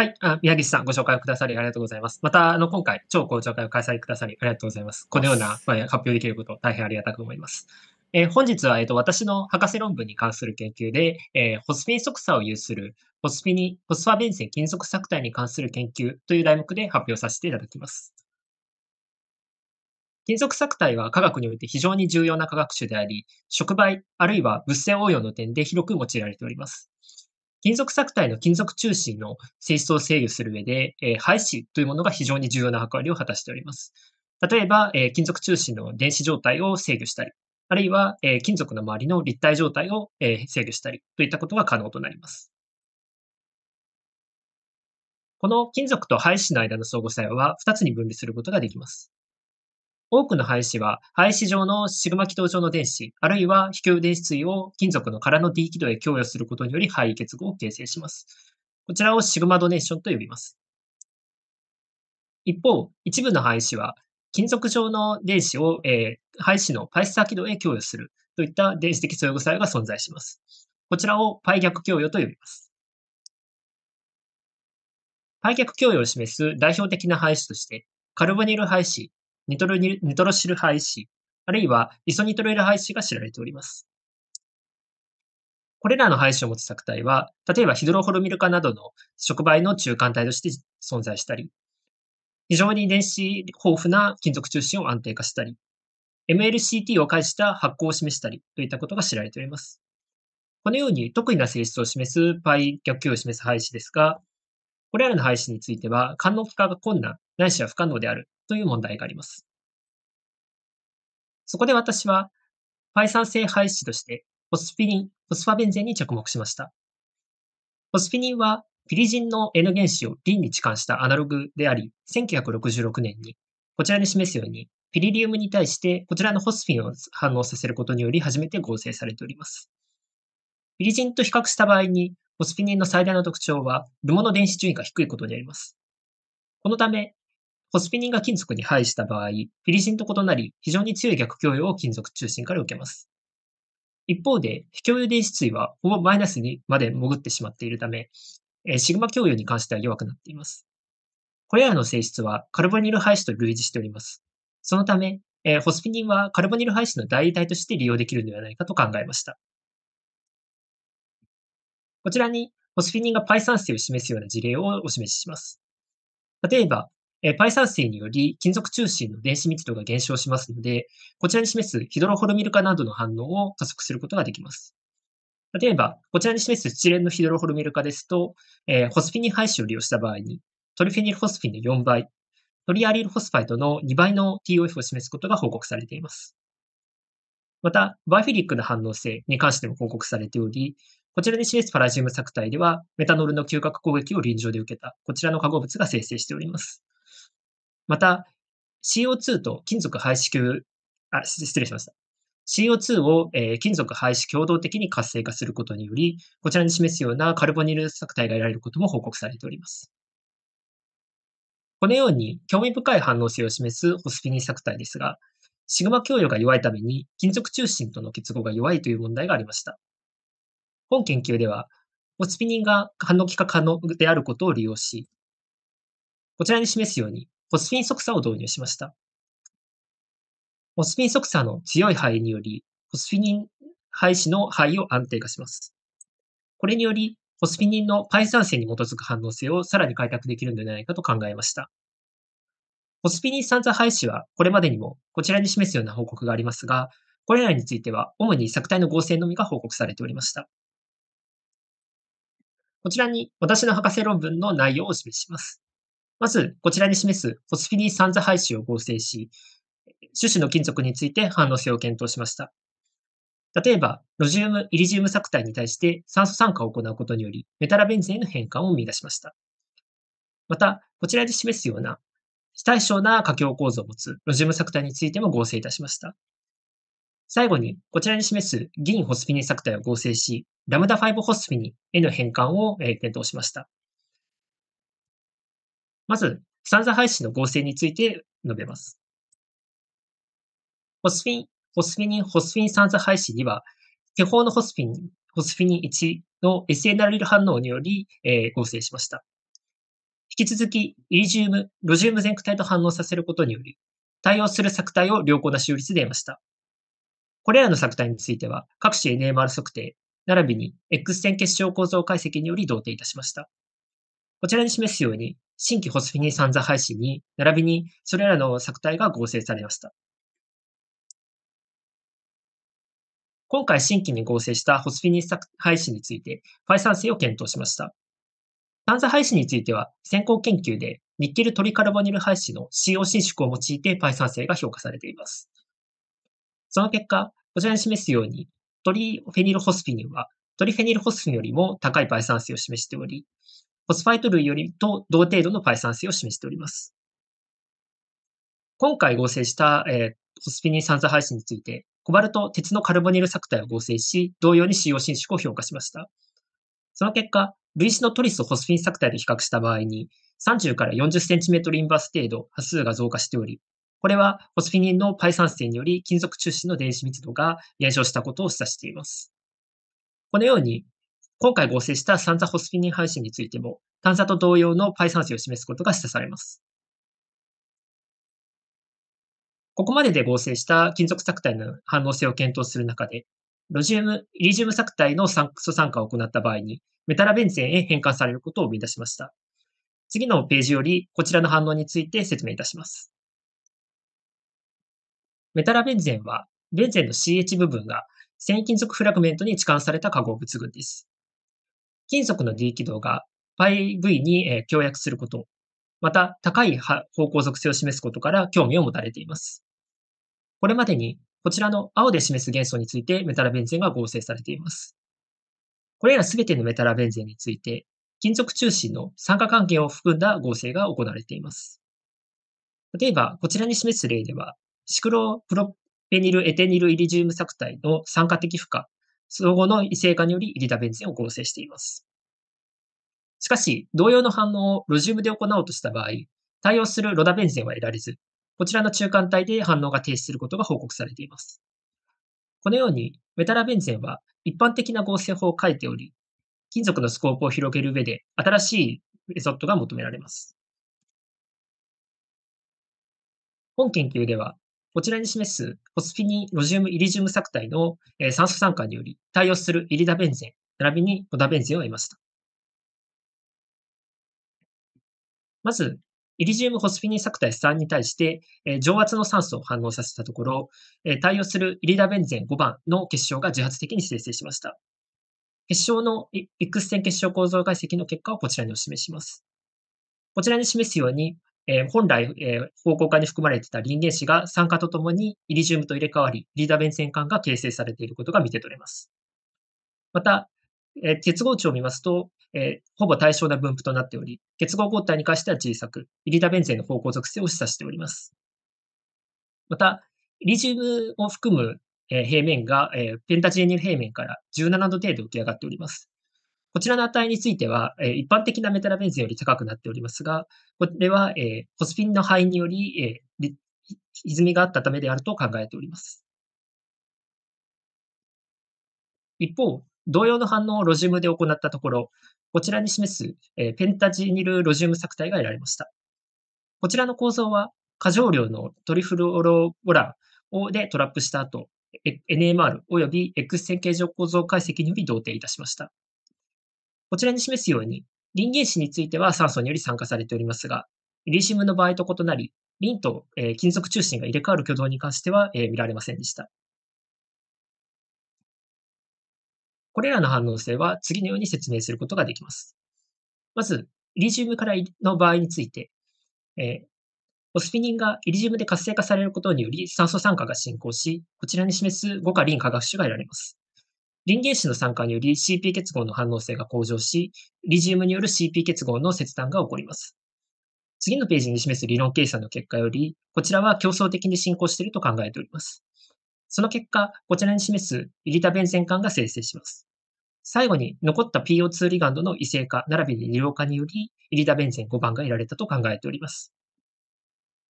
はい。あ宮岸さん、ご紹介くださりありがとうございます。また、あの、今回、超公聴会を開催くださりありがとうございます。このような、まあ、発表できること、大変ありがたく思います。えー、本日は、えっ、ー、と、私の博士論文に関する研究で、えー、ホスピン即差を有する、ホスピニ、ホスファベンセン金属作体に関する研究という題目で発表させていただきます。金属作体は科学において非常に重要な科学種であり、触媒、あるいは物性応用の点で広く用いられております。金属錯体の金属中心の性質を制御する上で、えー、配子というものが非常に重要な役割を果たしております。例えば、えー、金属中心の電子状態を制御したり、あるいは、えー、金属の周りの立体状態を、えー、制御したりといったことが可能となります。この金属と廃子の間の相互作用は2つに分離することができます。多くの廃子は、廃子上のシグマ気道上の電子、あるいは非共電子対を金属の空の D 軌道へ供与することにより廃結合を形成します。こちらをシグマドネーションと呼びます。一方、一部の廃子は、金属上の電子を、えー、廃子のパイスタ軌道へ供与するといった電子的相互作用が存在します。こちらをパイ逆供与と呼びます。パイ逆供与を示す代表的な廃子として、カルボニル廃子ニトロニトロシルハ子、あるいはイソニトロイルハ子が知られております。これらの配子を持つ作体は、例えばヒドロホルミル化などの触媒の中間体として存在したり、非常に電子豊富な金属中心を安定化したり、MLCT を介した発光を示したりといったことが知られております。このように特異な性質を示す π 逆球を示す配子ですが、これらの配子については、官能化が困難、ないしは不可能であるという問題があります。そこで私は、パイ酸性廃止としてホスピリン、ホスファベンゼンに着目しました。ホスピリンはピリジンの N 原子をリンに置換したアナログであり、1966年に、こちらに示すように、ピリリウムに対してこちらのホスフィンを反応させることにより初めて合成されております。ピリジンと比較した場合に、ホスピリニンの最大の特徴は、ルモの電子順位が低いことにあります。このため、ホスピニンが金属に配した場合、フィリシンと異なり、非常に強い逆共有を金属中心から受けます。一方で、非共有電子対はほぼマイナスにまで潜ってしまっているため、シグマ共有に関しては弱くなっています。これらの性質はカルボニル配子と類似しております。そのため、えホスピニンはカルボニル配子の代替体として利用できるのではないかと考えました。こちらに、ホスピニンがパイ酸性を示すような事例をお示しします。例えば、えパイ酸性により金属中心の電子密度が減少しますので、こちらに示すヒドロホルミル化などの反応を加速することができます。例えば、こちらに示す一チレンのヒドロホルミル化ですと、えー、ホスフィニ廃止を利用した場合に、トリフェニルホスフィンの4倍、トリアリルホスファイトの2倍の TOF を示すことが報告されています。また、バイフィリックの反応性に関しても報告されており、こちらに示すパラジウム作体では、メタノールの嗅覚攻撃を臨場で受けた、こちらの化合物が生成しております。また、CO2 と金属排出球、あ、失礼しました。CO2 を、えー、金属排出共同的に活性化することにより、こちらに示すようなカルボニル作体が得られることも報告されております。このように興味深い反応性を示すホスピニン作体ですが、シグマ供与が弱いために金属中心との結合が弱いという問題がありました。本研究では、ホスピニンが反応気化可能であることを利用し、こちらに示すようにオスフィン速差を導入しました。オスフィン速差の強い肺により、オスフィニン肺子の肺を安定化します。これにより、オスフィニンのパイ酸性に基づく反応性をさらに開拓できるのではないかと考えました。オスフィニン酸座廃止はこれまでにもこちらに示すような報告がありますが、これらについては主に作体の合成のみが報告されておりました。こちらに私の博士論文の内容をお示しします。まず、こちらに示すホスフィリー酸座配子を合成し、種子の金属について反応性を検討しました。例えば、ロジウム、イリジウム錯体に対して酸素酸化を行うことにより、メタラベンゼへの変換を見出しました。また、こちらで示すような、非対称な架橋構造を持つロジウム錯体についても合成いたしました。最後に、こちらに示す銀ホスフィニ錯体を合成し、ラムダ5ホスフィニへの変換を検討しました。まず、散々配信の合成について述べます。ホスフィン、ホスフィニン、ホスフィン散々配信には、手法のホスフィン、ホスフィニン1の SNR 反応により、えー、合成しました。引き続き、イリジウム、ロジウム全区体と反応させることにより、対応する作体を良好な収率で得ました。これらの作体については、各種 NMR 測定、並びに X 線結晶構造解析により同定いたしました。こちらに示すように、新規ホスフィニ散座配信に、並びにそれらの作体が合成されました。今回新規に合成したホスフィニ廃止について、ファイ酸性を検討しました。炭素配信については、先行研究でニッケルトリカルボニル廃止の CO 伸縮を用いて p y t 性が評価されています。その結果、こちらに示すように、トリフェニルホスフィニンはトリフェニルホスフィンよりも高い p イ t 性を示しており、ホスファイト類よりと同程度の Python 性を示しております。今回合成した、えー、ホスピニー酸素配信について、コバルト、鉄のカルボニル作体を合成し、同様に使用伸縮を評価しました。その結果、類似のトリスホスフィン作体と比較した場合に、30から 40cm インバース程度波数が増加しており、これはホスピニンのパイ酸性により金属中心の電子密度が減少したことを示唆しています。このように、今回合成した散座ホスピニン配信についても、探座と同様のイ酸性を示すことが示唆されます。ここまでで合成した金属作体の反応性を検討する中で、ロジウム、イリジウム作体の酸素酸化を行った場合に、メタラベンゼンへ変換されることを見出しました。次のページより、こちらの反応について説明いたします。メタラベンゼンは、ベンゼンの CH 部分が、繊維金属フラグメントに置換された化合物群です。金属の D 軌道が πV に強約すること、また高い方向属性を示すことから興味を持たれています。これまでにこちらの青で示す元素についてメタラベンゼンが合成されています。これらすべてのメタラベンゼンについて、金属中心の酸化関係を含んだ合成が行われています。例えば、こちらに示す例では、シクロプロペニルエテニルイリジウム作体の酸化的負荷相互の異性化によりイリダベンゼンを合成しています。しかし、同様の反応をロジウムで行おうとした場合、対応するロダベンゼンは得られず、こちらの中間体で反応が停止することが報告されています。このように、メタラベンゼンは一般的な合成法を書いており、金属のスコープを広げる上で新しいメソッドが求められます。本研究では、こちらに示すホスフィニロジウムイリジウム作体の酸素酸化により対応するイリダベンゼン、並びにオダベンゼンを得ました。まず、イリジウムホスフィニ作体3に対して、え上圧の酸素を反応させたところ、え対応するイリダベンゼン5番の結晶が自発的に生成しました。結晶の X 線結晶構造解析の結果をこちらにお示します。こちらに示すように、えー、本来、えー、方向化に含まれていたリン原子が酸化とともにイリジウムと入れ替わり、リーダベンセ管が形成されていることが見て取れます。また、えー、結合値を見ますと、えー、ほぼ対称な分布となっており、結合抗体に関しては小さく、イリダベンゼの方向属性を示唆しております。また、イリジウムを含む、え平面が、えー、ペンタジエニル平面から17度程度浮き上がっております。こちらの値については、え一般的なメタラベンゼより高くなっておりますが、これは、えホスピンの肺により、えー、歪みがあったためであると考えております。一方、同様の反応をロジウムで行ったところ、こちらに示す、えペンタジニルロジウム作体が得られました。こちらの構造は、過剰量のトリフロボラでトラップした後、NMR 及び X 線形状構造解析により同定いたしました。こちらに示すように、リン原子については酸素により酸化されておりますが、イリシウムの場合と異なり、リンと、金属中心が入れ替わる挙動に関しては、見られませんでした。これらの反応性は次のように説明することができます。まず、イリジウムからの場合について、えー、オスフィニンがイリジウムで活性化されることにより酸素酸化が進行し、こちらに示す5価リン化学種が得られます。リンゲーの酸化により CP 結合の反応性が向上し、リジウムによる CP 結合の切断が起こります。次のページに示す理論計算の結果より、こちらは競争的に進行していると考えております。その結果、こちらに示すイリタベンゼン管が生成します。最後に残った PO2 リガンドの異性化並びに利用化により、イリタベンゼン5番が得られたと考えております。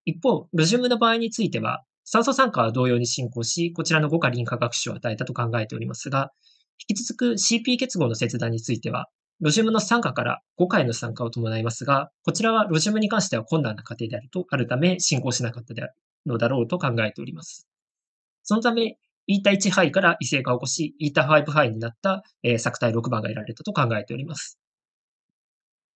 一方、ロジウムの場合については、酸素酸化は同様に進行し、こちらの5価リン化学種を与えたと考えておりますが、引き続く CP 結合の切断については、ロジウムの酸化から5回の酸化を伴いますが、こちらはロジウムに関しては困難な過程であると、あるため進行しなかったであるのだろうと考えております。そのため、イータ1杯から異性化を起こし、イータ5杯になった、えー、作体6番が得られたと考えております。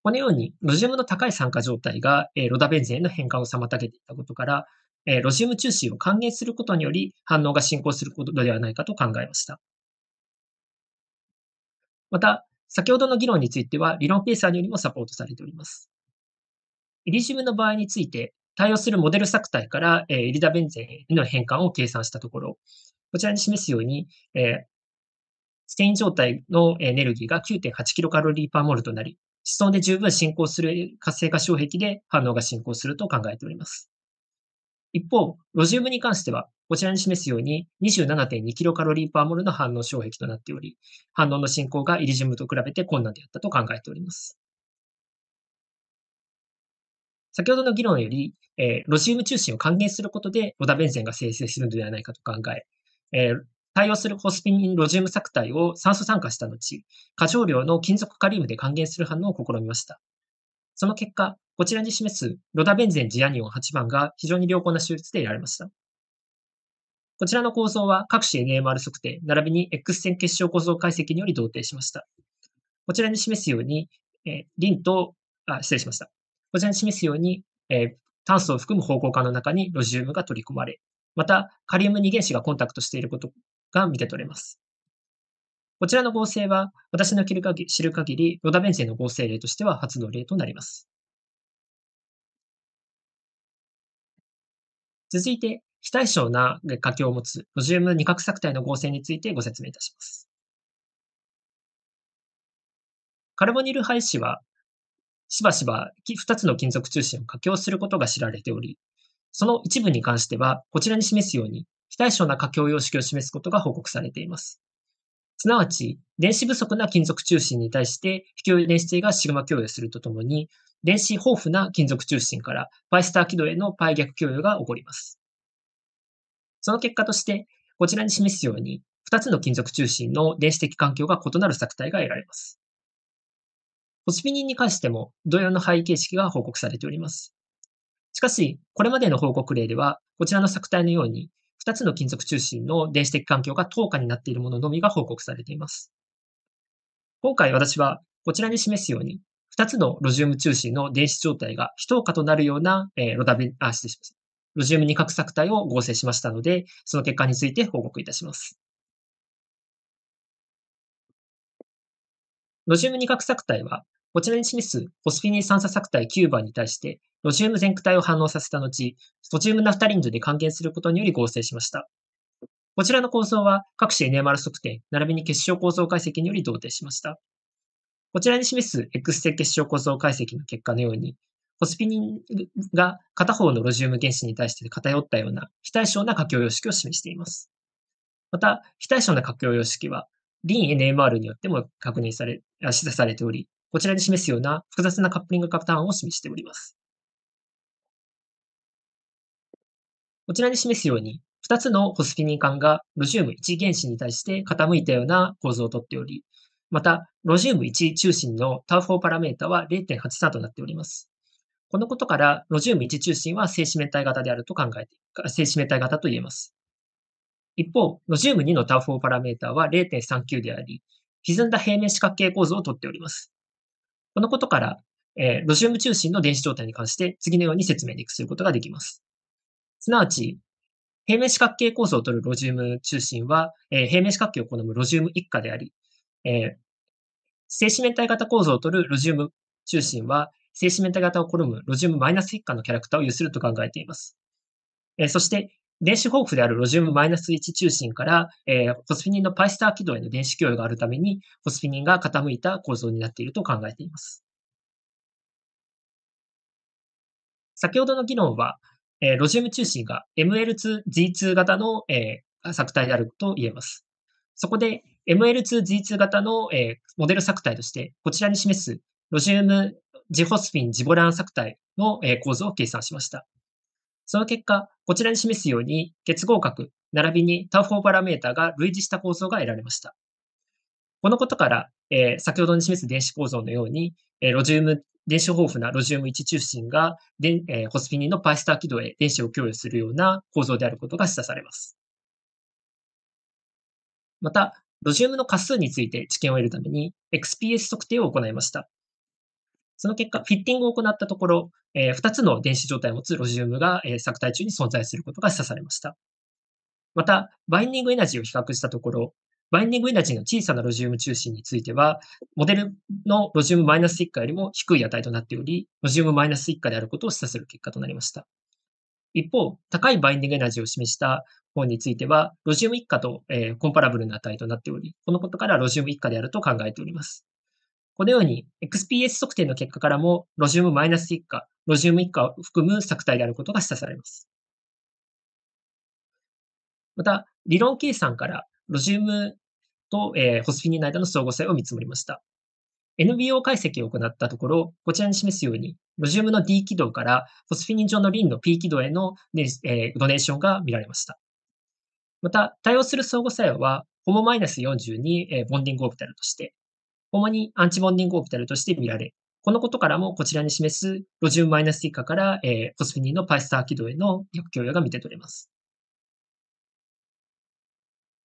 このように、ロジウムの高い酸化状態が、えー、ロダベンゼンへの変換を妨げていたことから、えー、ロジウム中心を還元することにより反応が進行することではないかと考えました。また、先ほどの議論については理論ペーサーによりもサポートされております。イリジウムの場合について、対応するモデル作体から、えー、イリダベンゼンへの変換を計算したところ、こちらに示すように、えー、ステイン状態のエネルギーが 9.8kcal パーモルとなり、思想で十分進行する活性化障壁で反応が進行すると考えております。一方、ロジウムに関しては、こちらに示すように 27.2kcal パーモルの反応障壁となっており、反応の進行がイリジウムと比べて困難であったと考えております。先ほどの議論より、えー、ロジウム中心を還元することでロダベンゼンが生成するのではないかと考え、えー、対応するホスピンロジウム作体を酸素酸化した後、過剰量の金属カリウムで還元する反応を試みました。その結果、こちらに示すロダベンゼンジアニオン8番が非常に良好な手術で得られました。こちらの構造は各種 NMR 測定、並びに X 線結晶構造解析により同定しました。こちらに示すように、えー、リンと、あ、失礼しました。こちらに示すように、えー、炭素を含む方向化の中にロジウムが取り込まれ、またカリウム2原子がコンタクトしていることが見て取れます。こちらの合成は、私の知る限り、ロダ弁性の合成例としては初の例となります。続いて、非対称な画境を持つロジウム二角錯体の合成についてご説明いたします。カルボニル配子は、しばしば2つの金属中心を加強することが知られており、その一部に関しては、こちらに示すように、非対称な加強様式を示すことが報告されています。すなわち、電子不足な金属中心に対して非共有電子体がシグマ共有するとともに、電子豊富な金属中心からパイスター軌道へのパイ逆共有が起こります。その結果として、こちらに示すように、2つの金属中心の電子的環境が異なる作体が得られます。ホスピニンに関しても同様の配位形式が報告されております。しかし、これまでの報告例では、こちらの作体のように、2つの金属中心の電子的環境が等価になっているもののみが報告されています。今回私はこちらに示すように、2つのロジウム中心の電子状態が非等価となるような、えロダビあ、失礼します。ロジウム二角錯体を合成しましたので、その結果について報告いたします。ロジウム二角錯体はこちらに示すホスフィニー酸素作体9番に対して、ロジウム全区体を反応させた後、ソジウムナフタリン図で還元することにより合成しました。こちらの構造は各種 NMR 測定、並びに結晶構造解析により同定しました。こちらに示す X 線結晶構造解析の結果のように、ホスピニンが片方のロジウム原子に対して偏ったような非対称な架橋様式を示しています。また、非対称な架橋様式は、リン NMR によっても確認され、示唆されており、こちらで示すような複雑なカップリングパターンを示しております。こちらで示すように、2つのホスフィニン管がロジウム1原子に対して傾いたような構造をとっており、また、ロジウム1中心のタウフォーパラメータは0.83となっております。このことから、ロジウム1中心は正四面体型であると考えて、正四面体型と言えます。一方、ロジウム2のタウフォーパラメータは0.39であり、歪んだ平面四角形構造をとっております。このことから、えー、ロジウム中心の電子状態に関して次のように説明することができます。すなわち、平面四角形構造をとるロジウム中心は、えー、平面四角形を好むロジウム一家であり、えー、正四面体型構造をとるロジウム中心は、正四面体型を好むロジウムマイナス一家のキャラクターを有すると考えています。えー、そして、電子豊富であるロジウムマイナス1中心から、えー、ホスフィニンのパイスター軌道への電子供与があるために、ホスフィニンが傾いた構造になっていると考えています。先ほどの議論は、えー、ロジウム中心が ML2G2 型の、えー、作体であると言えます。そこで ML2G2 型の、えー、モデル作体として、こちらに示すロジウムジホスフィンジボラン作体の、えー、構造を計算しました。その結果、こちらに示すように結合格、並びにターフォーパラメータが類似した構造が得られました。このことから、えー、先ほどに示す電子構造のように、えー、ロジウム、電子豊富なロジウム1中心が、でえー、ホスピニンのパイスター軌道へ電子を供与するような構造であることが示唆されます。また、ロジウムの過数について知見を得るために、XPS 測定を行いました。その結果、フィッティングを行ったところ、えー、2つの電子状態を持つロジウムが、えー、作体中に存在することが示唆されました。また、バインディングエナジーを比較したところ、バインディングエナジーの小さなロジウム中心については、モデルのロジウムマイナス1価よりも低い値となっており、ロジウムマイナス1価であることを示唆する結果となりました。一方、高いバインディングエナジーを示した方については、ロジウム1価と、えー、コンパラブルな値となっており、このことからロジウム1価であると考えております。このように XPS 測定の結果からも、ロジウムマイナス1下、ロジウム1下を含む作体であることが示唆されます。また、理論計算からロジウムと、えー、ホスフィニンの間の相互性を見積もりました。NBO 解析を行ったところ、こちらに示すように、ロジウムの D 軌道からホスフィニン上のリンの P 軌道への、ねえー、ドネーションが見られました。また、対応する相互作用は、ホモマイナス40に、えー、ボンディングオービタルとして、主にアンチボンディングオービタルとして見られ、このことからもこちらに示すロジウムマイナス以下から、えー、ホスフィニーのパイスター軌道への逆供与が見て取れます。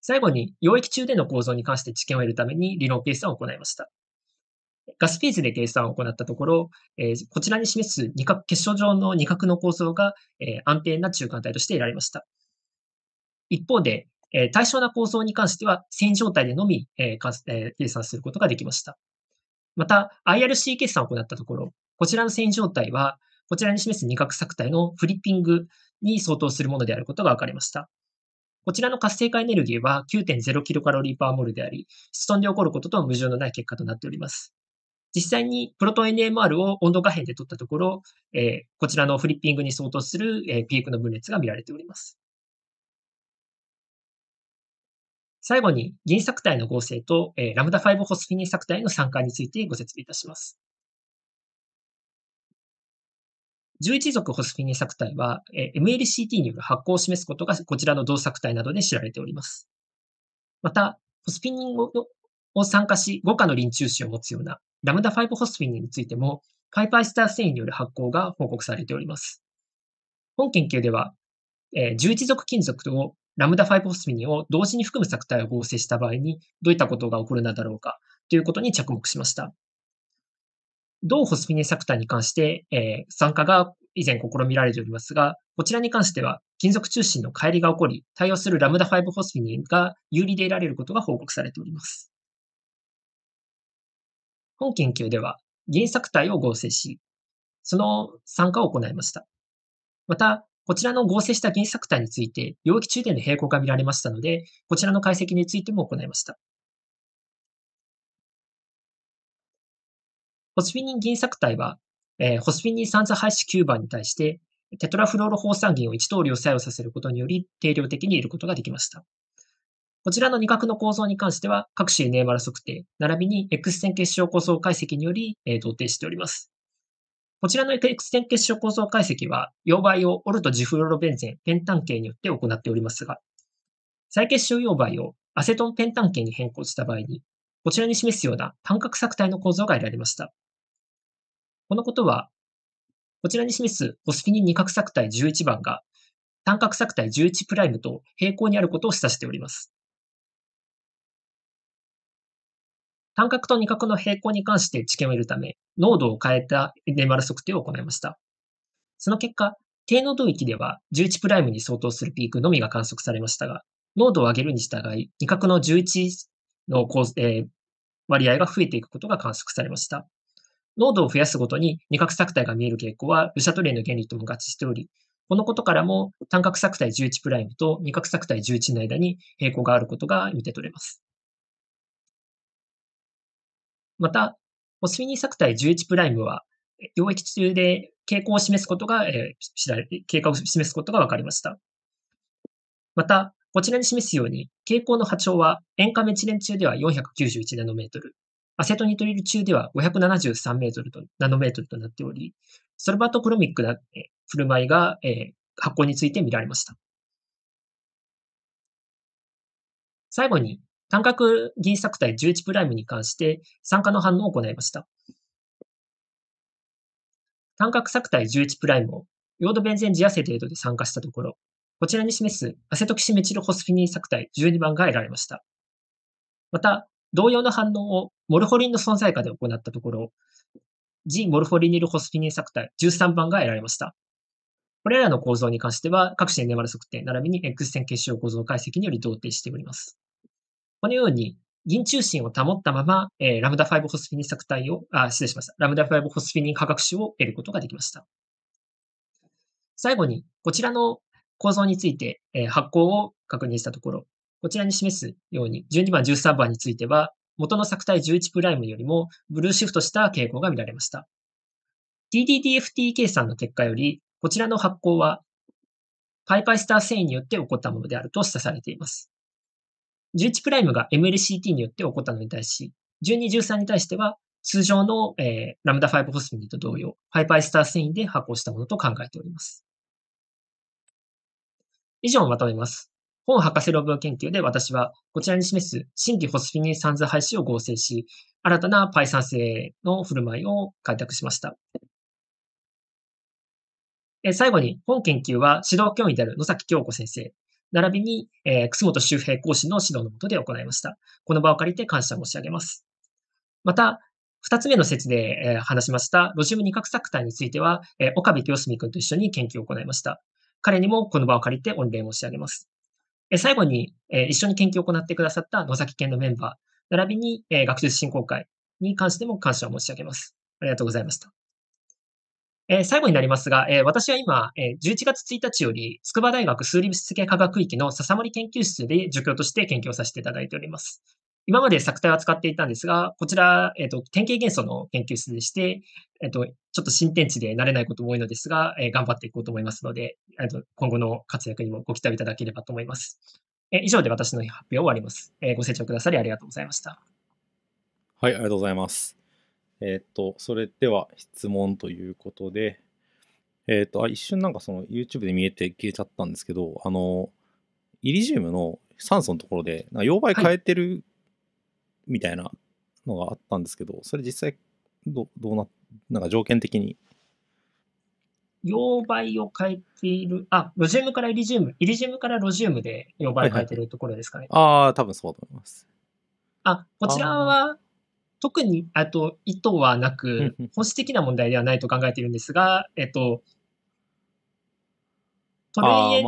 最後に、溶液中での構造に関して知見を得るために理論計算を行いました。ガスピーズで計算を行ったところ、えー、こちらに示す二角結晶上の二角の構造が、えー、安定な中間体として得られました。一方で、えー、対象な構造に関しては線状態でのみ、えーえー、計算することができました。また、IRC 決算を行ったところ、こちらの線状態は、こちらに示す二角作体のフリッピングに相当するものであることが分かりました。こちらの活性化エネルギーは 9.0kcal パーモルであり、室温で起こることとは矛盾のない結果となっております。実際にプロトン NMR を温度下変で取ったところ、えー、こちらのフリッピングに相当する、えー、ピークの分裂が見られております。最後に、銀作体の合成と、えー、ラムダ5ホスフィニン作体の参加についてご説明いたします。11族ホスフィニン作体は、えー、MLCT による発光を示すことがこちらの同作体などで知られております。また、ホスフィニンを参加し、5価の臨中子を持つようなラムダ5ホスフィニンについても、パイパイスター繊維による発光が報告されております。本研究では、え11族金属をラムダ5ホスミニを同時に含む作体を合成した場合に、どういったことが起こるのだろうか、ということに着目しました。同ホスピニ作体に関して、えー、酸化が以前試みられておりますが、こちらに関しては、金属中心の乖離が起こり、対応するラムダ5ホスピニが有利で得られることが報告されております。本研究では、原作体を合成し、その酸化を行いました。また、こちらの合成した原作体について、領域中での並行が見られましたので、こちらの解析についても行いました。ホスフィニン銀作体は、えー、ホスフィニン酸素配子9番に対して、テトラフローロ放酸銀を1通りを作用させることにより、定量的に得ることができました。こちらの二角の構造に関しては、各種 NMR 測定、並びに X 線結晶構造解析により、えー、同定しております。こちらの X 点結晶構造解析は、溶媒をオルトジフロロベンゼン、ペンタン系によって行っておりますが、再結晶溶媒をアセトンペンタン系に変更した場合に、こちらに示すような単核錯体の構造が得られました。このことは、こちらに示すオスピニン二角錯体11番が単核錯体11プライムと平行にあることを示唆しております。単角と二角の平行に関して知見を得るため、濃度を変えた n マル測定を行いました。その結果、低濃度域では11プライムに相当するピークのみが観測されましたが、濃度を上げるに従い、二角の11の構、え割合が増えていくことが観測されました。濃度を増やすごとに二角作体が見える傾向は、ルシャトレイの原理とも合致しており、このことからも単角作体11プライムと二角作体11の間に平行があることが見て取れます。また、オスフィニー作体11プライムは、溶液中で傾向を示すことが、えー、知られ、経過を示すことが分かりました。また、こちらに示すように、傾向の波長は、塩化メチレン中では491ナノメートル、アセトニトリル中では573メートルと、ナノメートルとなっており、ソルバートクロミックな、えー、振る舞いが、えー、発光について見られました。最後に、単核銀子作体11プライムに関して酸化の反応を行いました。単核作体11プライムをヨードベンゼンジアセテードで酸化したところ、こちらに示すアセトキシメチルホスフィニン作体12番が得られました。また、同様の反応をモルフォリンの存在下で行ったところ、ジモルフォリニルホスフィニン作体13番が得られました。これらの構造に関しては、各種 NMR 測定並びに X 線結晶構造解析により同定しております。このように、銀中心を保ったまま、えー、ラムダ5ホスフィニ作体を、あ、失礼しました。ラムダ5ホスフィニ化学種を得ることができました。最後に、こちらの構造について、えー、発行を確認したところ、こちらに示すように、12番、13番については、元の作体11プライムよりもブルーシフトした傾向が見られました。TDDFT 計算の結果より、こちらの発行は、パイパイスター繊維によって起こったものであると示唆されています。11プライムが MLCT によって起こったのに対し、12、13に対しては、通常の、えー、ラムダ5ホスミニと同様、ハイパイスター繊維で発行したものと考えております。以上をまとめます。本博士論文研究で私は、こちらに示す新規ホスフィニー散図配止を合成し、新たなパイ酸性の振る舞いを開拓しました。最後に、本研究は指導教員である野崎京子先生、並びに、えー、楠本周平講師の指導のもとで行いました。この場を借りて感謝申し上げます。また、二つ目の説で、えー、話しましたロジウム二角作体については、えー、岡部清澄君と一緒に研究を行いました。彼にもこの場を借りて御礼申し上げます。えー、最後に、えー、一緒に研究を行ってくださった野崎県のメンバー、並びに、えー、学術振興会に関しても感謝を申し上げます。ありがとうございました。えー、最後になりますが、えー、私は今、えー、11月1日より、筑波大学数理物質系科学域の笹森研究室で助教として研究をさせていただいております。今まで作体を扱っていたんですが、こちら、えっ、と、典型元素の研究室でして、えっ、と、ちょっと新天地で慣れないことも多いのですが、え頑張っていこうと思いますので、えっ、と、今後の活躍にもご期待いただければと思います。え以上で私の発表を終わります、えご清聴くださりありがとうございました。はい、ありがとうございます。えっ、ー、と、それでは質問ということで、えっ、ー、と、あ、一瞬なんかその YouTube で見えて消えちゃったんですけど、あの、イリジウムの酸素のところで、なんか溶媒変えてるみたいなのがあったんですけど、はい、それ実際ど、どうな、なんか条件的に。溶媒を変えている、あ、ロジウムからイリジウム、イリジウムからロジウムで溶媒変えてるところですかね。はいはい、ああ、多分そうだと思います。あ、こちらは、特にあと意図はなく、本質的な問題ではないと考えているんですが、えっと、トレイエン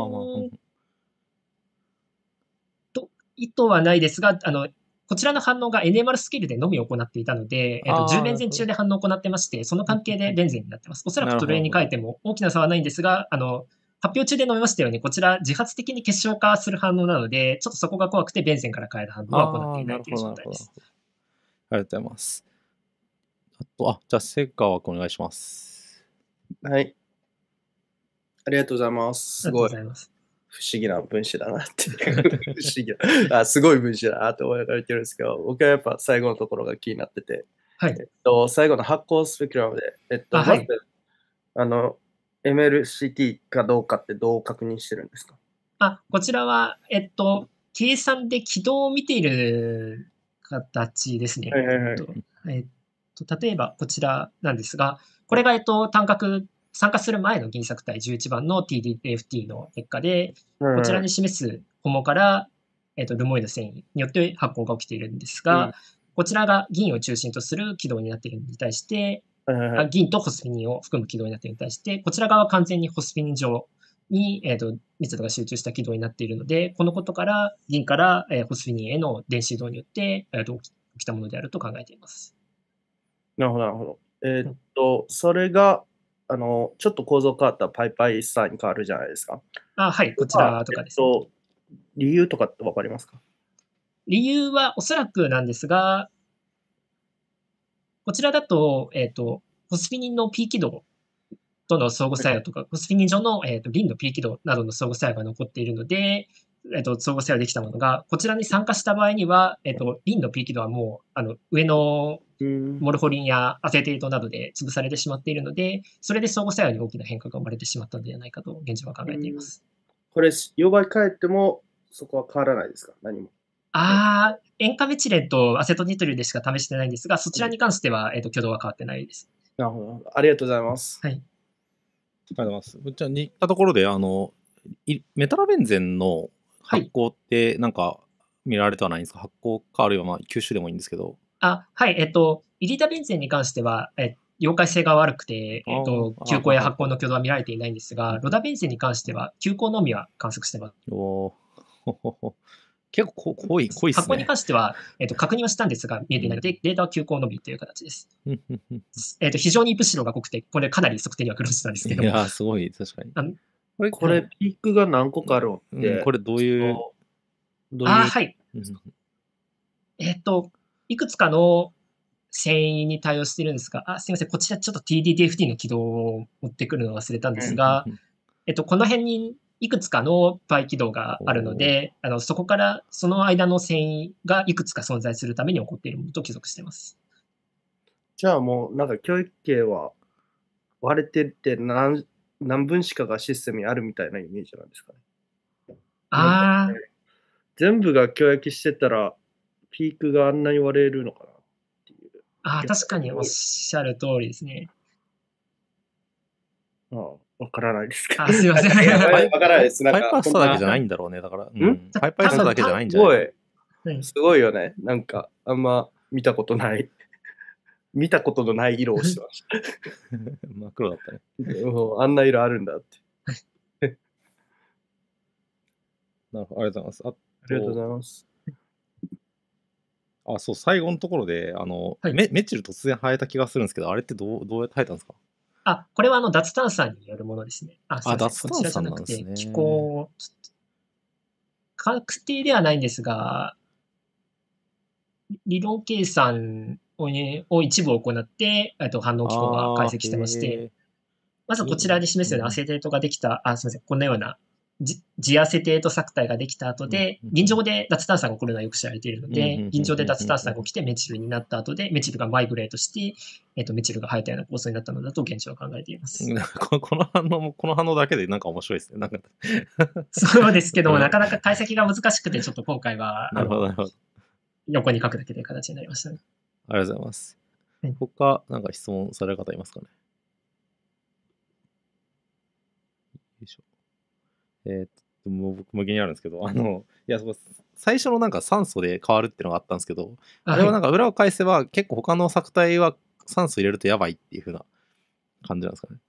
と意図はないですが、あの、こちらの反応が NMR スキルでのみ行っていたので、えっと、10連前中で反応を行ってまして、その関係で連前になってます。おそらくトレイに変えても大きな差はないんですが、あの、発表中で述べましたように、こちら自発的に結晶化する反応なので、ちょっとそこが怖くて、ベンゼンから変える反応は行っていないという状態です。ありがとうございます。あと、あ、じゃあ、セガお願いします。はい。ありがとうございます。すごい。ごい不思議な分子だなって。不思議な。あ、すごい分子だなって思いなが言ってるんですけど、僕はやっぱ最後のところが気になってて、はい。えっと、最後の発行スペクラムで、えっと、まず、はい、あの、MLCT かどうかってどう確認してるんですかあこちらは、えっと、計算で軌道を見ている形ですね。えっと例えばこちらなんですが、これが、えっと、単角参加する前の銀作対11番の TDFT の結果で、こちらに示すホモから、えー、とルモイド繊維によって発酵が起きているんですが、うん、こちらが銀を中心とする軌道になっているのに対して、銀とホスピニンを含む軌道になっているに対して、こちら側は完全にホスピニン上に、えっ、ー、と、密度が集中した軌道になっているので、このことから銀から、えー、ホスフィニンへの電子移動によって、えーと、起きたものであると考えています。なるほど、なるほど。えー、っと、うん、それが、あの、ちょっと構造変わったパイパイスターに変わるじゃないですか。あ、はい、こちらとかです、ね、え理由とかってわかりますか理由はおそらくなんですが、こちらだと、えっ、ー、と、ホスピニンの P 軌道との相互作用とか、スピニン上の、えーと、リンの P 軌道などの相互作用が残っているので、えーと、相互作用できたものが、こちらに参加した場合には、えーと、リンの P 軌道はもうあの上のモルホリンやアセテートなどで潰されてしまっているので、それで相互作用に大きな変化が生まれてしまったのではないかと、現状は考えています。これ、呼ばれ返っても、そこは変わらないですか、何も。ああ、塩化メチレンとアセトニトリルでしか試してないんですが、そちらに関しては、えーと、と挙動は変わってないです。なるほど。ありがとうございます。はい。ありがとうございます。じゃあ、にったところで、あの、メタラベンゼンの発酵って、なんか、見られてはないんですか、はい、発酵か、あるいはまあ吸収でもいいんですけど。あ、はい、えっと、イリタベンゼンに関しては、え溶解性が悪くて、えっと、吸校や発酵の挙動は見られていないんですが、ロダベンゼンに関しては、吸校のみは観測してます。おお。結構濃い、濃いですね。箱に関しては、えっ、ー、と、確認はしたんですが、見えていないので、データは急行のみという形です。えっと、非常にプシロが濃くて、これかなり測定には苦労したんですけど。いや、すごい、確かに。あこれ、これピークが何個かあるのうん、これどういう、どういうあ、はい。えっと、いくつかの繊維に対応してるんですが、あ、すみません、こちらちょっと TDDFT の起動を持ってくるのを忘れたんですが、えっと、この辺にいくつかの倍軌道があるので、あのそこからその間の繊維がいくつか存在するために起こっているものと帰属しています。じゃあもうなんか教育系は割れてて何何分しかがシステムにあるみたいなイメージなんですかね。ああ。全部が教育してたらピークがあんなに割れるのかなっていう。ああ、確かにおっしゃる通りですね。あわからないですか。すいません。わからないです。はい。はい。イパースターだけじゃないんだろうね。だから、い。はい。イパースターだけじゃないんじゃないい。はい、すごいよね。なんか、あんま見たことない、見たことのない色をしてました。真っ黒だったね。もうあんな色あるんだって。なるほど、ありがとうございます。あありがとうございます。あ、そう、最後のところで、あの、はい、メメチル突然生えた気がするんですけど、あれってどうどうやって生えたんですかあ、これはあの脱炭酸によるものですね。あ、そうですね。こちらじゃなくて、気候、確定ではないんですが、理論計算を,、ね、を一部行って、と反応機構が解析してまして、まずこちらで示すようなアセテートができた、あ、すみません、こんなようなジアセテート作体ができた後で、銀上で脱炭素が起こるのはよく知られているので、銀上で脱炭素が起きてメチルになった後で、メチルがマイグレートして、えっ、と、メチルが生えたような構想になったのだと現象は考えています。この反応も、この反応だけでなんか面白いですね。なんかそうですけども、なかなか解析が難しくて、ちょっと今回は、なるほど、なるほど。横に書くだけで形になりましたね。ありがとうございます。他、なんか質問される方いますかねえっと、もう僕無限にあるんですけど、あの、いや、そこ、最初のなんか酸素で変わるっていうのがあったんですけど、あれはなんか裏を返せば、結構他の作体は酸素入れるとやばいっていうふうな感じなんですかね。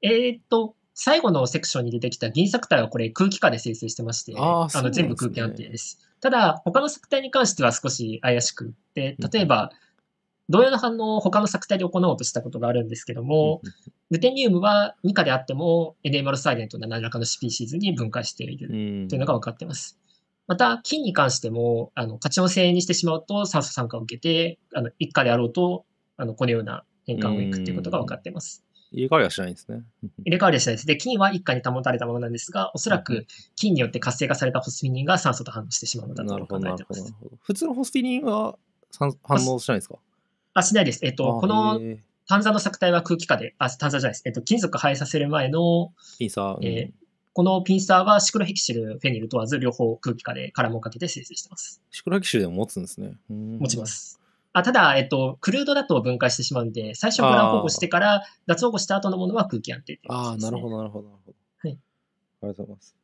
えっと、最後のセクションに出てきた銀作体はこれ空気下で生成してまして、あ、あの全部空気安定です。ただ、他の作体に関しては少し怪しくって、例えば、うん同様の反応を他の作体で行おうとしたことがあるんですけども、ルテニウムは2価であってもエネーマルサイレントな何らかのスピーシーズに分解しているというのが分かっています。また、金に関しても、あの、カチオン性にしてしまうと酸素酸化を受けて、あの、1価であろうと、あの、このような変換をいくということが分かっています。入れ替わりはしないんですね。入れ替わりはしないです。で、金は一家に保たれたものなんですが、おそらく金によって活性化されたホスフィニンが酸素と反応してしまうのだと考えています。普通のホスフィニンは反応しないんですかあ、しないです。えっと、この炭酸の作体は空気下で、あ、炭酸じゃないです。えっと、金属配させる前の、ピンサー、うん、えー、このピンサーはシクロヘキシル、フェニル問わず両方空気下で絡もをかけて生成してます。シクロヘキシルでも持つんですね。持ちます。あただ、えっと、クルードだと分解してしまうんで、最初かブラン保護してから、脱保護した後のものは空気安定です、ね、ああ、なるほど、なるほど、なるほど。はい。ありがとうございます。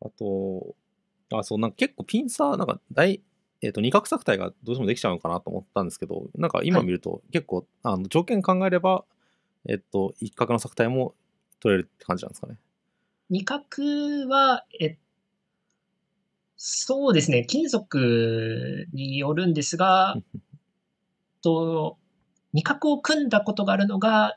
あと、あ、そう、なんか結構ピンサー、なんか大、えっ、ー、と、二角作体がどうしてもできちゃうのかなと思ったんですけど、なんか今見ると結構、はい、あの条件考えれば、えっ、ー、と、一角の作体も取れるって感じなんですかね。二角は、えそうですね、金属によるんですが、と二角を組んだことがあるのが、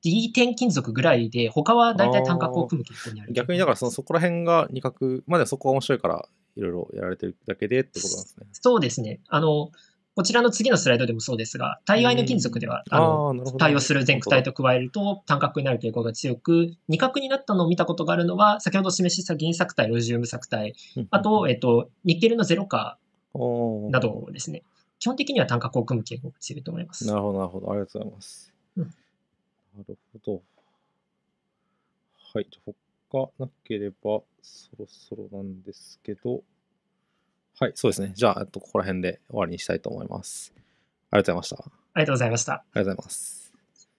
D 点金属ぐらいで、他は大体単角を組む傾向にある。逆にだからそのそこら辺が二角までそこが面白いから、いろいろやられてるだけでってことなんですね。そうですね。あの、こちらの次のスライドでもそうですが、対外の金属では、あの、ね、対応する全区体と加えると単核になる傾向が強く、二核になったのを見たことがあるのは、先ほど示した銀作体、ロジウム作体、あと、えっと、ニッケルのゼロ化などですね。基本的には単核を組む傾向が強いと思います。なるほど、なるほど。ありがとうございます。うん、なるほど。はい、じゃかなければ、そろそろなんですけど、はい、そうですね。じゃあ、えっと、ここら辺で終わりにしたいと思います。ありがとうございました。ありがとうございました。ありがとうございます。